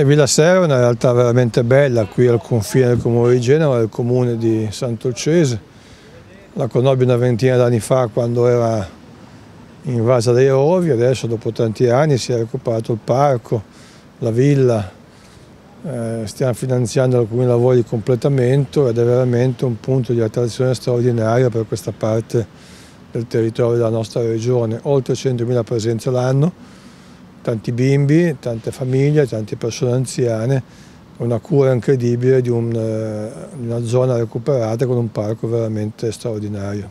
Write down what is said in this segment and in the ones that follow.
E Villa Serra è una realtà veramente bella, qui al confine del comune di Genova, il comune di Sant'Olcese. La conobbi una ventina d'anni fa quando era invasa dai rovi, adesso dopo tanti anni si è recuperato il parco, la villa, eh, stiamo finanziando alcuni lavori di completamento ed è veramente un punto di attrazione straordinaria per questa parte del territorio della nostra regione, oltre 100.000 presenze l'anno tanti bimbi, tante famiglie, tante persone anziane, una cura incredibile di, un, eh, di una zona recuperata con un parco veramente straordinario.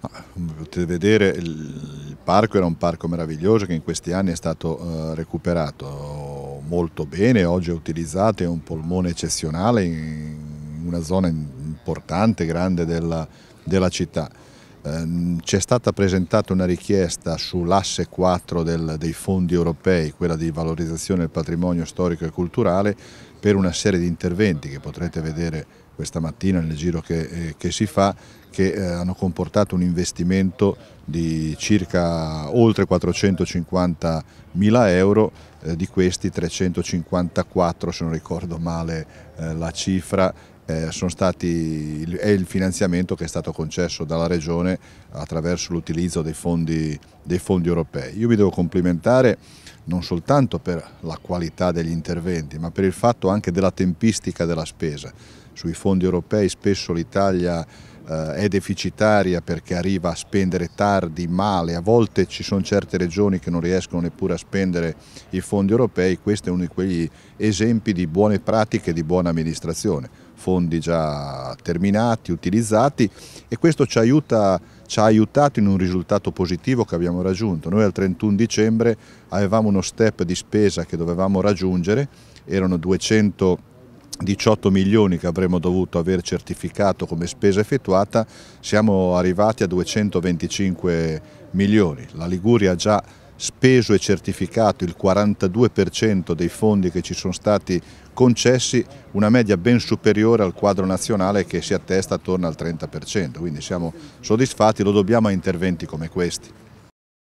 Come potete vedere il parco era un parco meraviglioso che in questi anni è stato eh, recuperato molto bene, oggi è utilizzato, è un polmone eccezionale in una zona importante, grande della, della città. Ehm, c'è stata presentata una richiesta sull'asse 4 del, dei fondi europei, quella di valorizzazione del patrimonio storico e culturale, per una serie di interventi che potrete vedere questa mattina nel giro che, eh, che si fa, che eh, hanno comportato un investimento di circa oltre 450 mila euro, eh, di questi 354 se non ricordo male eh, la cifra eh, stati, è il finanziamento che è stato concesso dalla Regione attraverso l'utilizzo dei, dei fondi europei. Io vi devo complimentare non soltanto per la qualità degli interventi, ma per il fatto anche della tempistica della spesa. Sui fondi europei spesso l'Italia eh, è deficitaria perché arriva a spendere tardi, male, a volte ci sono certe regioni che non riescono neppure a spendere i fondi europei, questo è uno di quegli esempi di buone pratiche e di buona amministrazione fondi già terminati, utilizzati e questo ci, aiuta, ci ha aiutato in un risultato positivo che abbiamo raggiunto. Noi al 31 dicembre avevamo uno step di spesa che dovevamo raggiungere, erano 200 18 milioni che avremmo dovuto aver certificato come spesa effettuata, siamo arrivati a 225 milioni. La Liguria ha già speso e certificato il 42% dei fondi che ci sono stati concessi, una media ben superiore al quadro nazionale che si attesta attorno al 30%, quindi siamo soddisfatti, lo dobbiamo a interventi come questi.